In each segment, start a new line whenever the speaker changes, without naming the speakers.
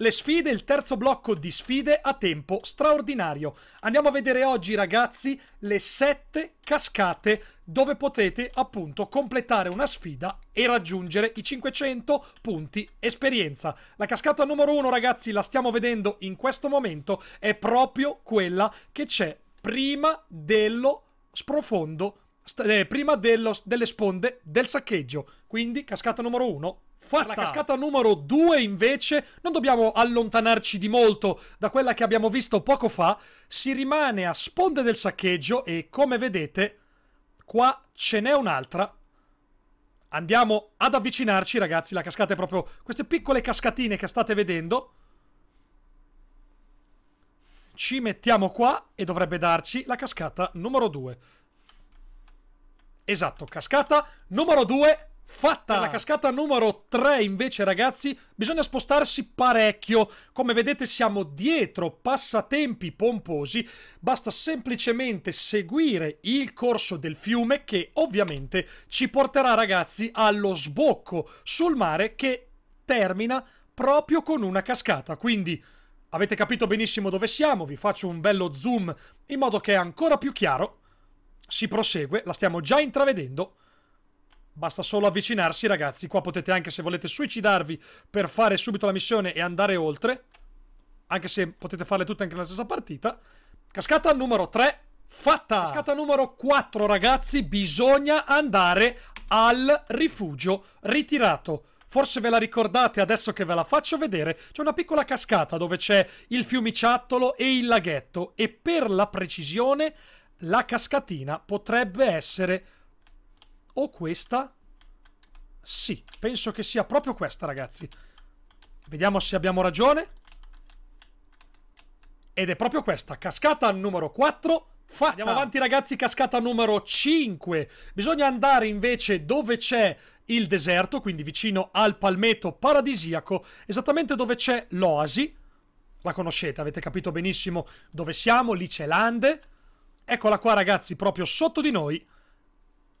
le sfide, il terzo blocco di sfide a tempo straordinario. Andiamo a vedere oggi ragazzi le sette cascate dove potete appunto completare una sfida e raggiungere i 500 punti esperienza. La cascata numero uno ragazzi la stiamo vedendo in questo momento è proprio quella che c'è prima dello sprofondo eh, prima dello, delle sponde del saccheggio. Quindi cascata numero uno. fatta. La cascata numero 2 invece non dobbiamo allontanarci di molto da quella che abbiamo visto poco fa, si rimane a sponde del saccheggio e come vedete qua ce n'è un'altra. Andiamo ad avvicinarci ragazzi, la cascata è proprio queste piccole cascatine che state vedendo. Ci mettiamo qua e dovrebbe darci la cascata numero 2. Esatto, cascata numero 2 fatta. la ah. cascata numero 3 invece ragazzi bisogna spostarsi parecchio. Come vedete siamo dietro passatempi pomposi, basta semplicemente seguire il corso del fiume che ovviamente ci porterà ragazzi allo sbocco sul mare che termina proprio con una cascata. Quindi avete capito benissimo dove siamo, vi faccio un bello zoom in modo che è ancora più chiaro si prosegue, la stiamo già intravedendo. Basta solo avvicinarsi, ragazzi. Qua potete anche, se volete, suicidarvi per fare subito la missione e andare oltre. Anche se potete farle tutte anche nella stessa partita. Cascata numero 3, fatta! Cascata numero 4, ragazzi. Bisogna andare al rifugio ritirato. Forse ve la ricordate adesso che ve la faccio vedere, c'è una piccola cascata dove c'è il fiumiciattolo e il laghetto e per la precisione la cascatina potrebbe essere o questa. Sì, penso che sia proprio questa, ragazzi. Vediamo se abbiamo ragione. Ed è proprio questa, cascata numero 4. Fatta. Andiamo avanti ragazzi, cascata numero 5. Bisogna andare invece dove c'è il deserto, quindi vicino al palmetto paradisiaco, esattamente dove c'è l'oasi. La conoscete, avete capito benissimo dove siamo, lì c'è l'Ande. Eccola qua ragazzi, proprio sotto di noi,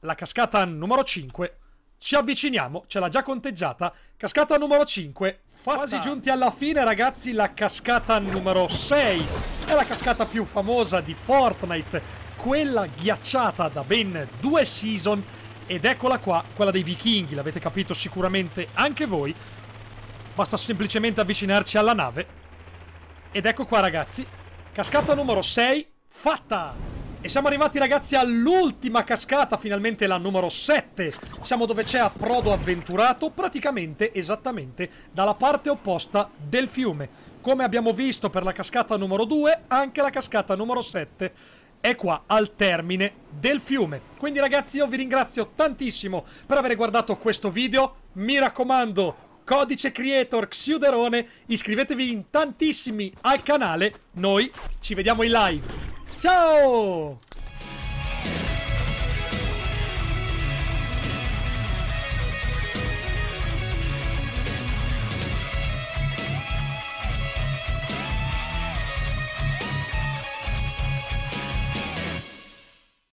la cascata numero 5. Ci avviciniamo, ce l'ha già conteggiata. Cascata numero 5, fatta. Quasi giunti alla fine ragazzi, la cascata numero 6. È la cascata più famosa di Fortnite, quella ghiacciata da ben due season. Ed eccola qua, quella dei vichinghi, l'avete capito sicuramente anche voi. Basta semplicemente avvicinarci alla nave. Ed ecco qua ragazzi, cascata numero 6 fatta! E siamo arrivati ragazzi all'ultima cascata, finalmente la numero 7. Siamo dove c'è approdo avventurato, praticamente esattamente dalla parte opposta del fiume. Come abbiamo visto per la cascata numero 2, anche la cascata numero 7 è qua al termine del fiume. Quindi ragazzi io vi ringrazio tantissimo per aver guardato questo video. Mi raccomando, codice creator Xiuderone, iscrivetevi in tantissimi al canale. Noi ci vediamo in live Tchau!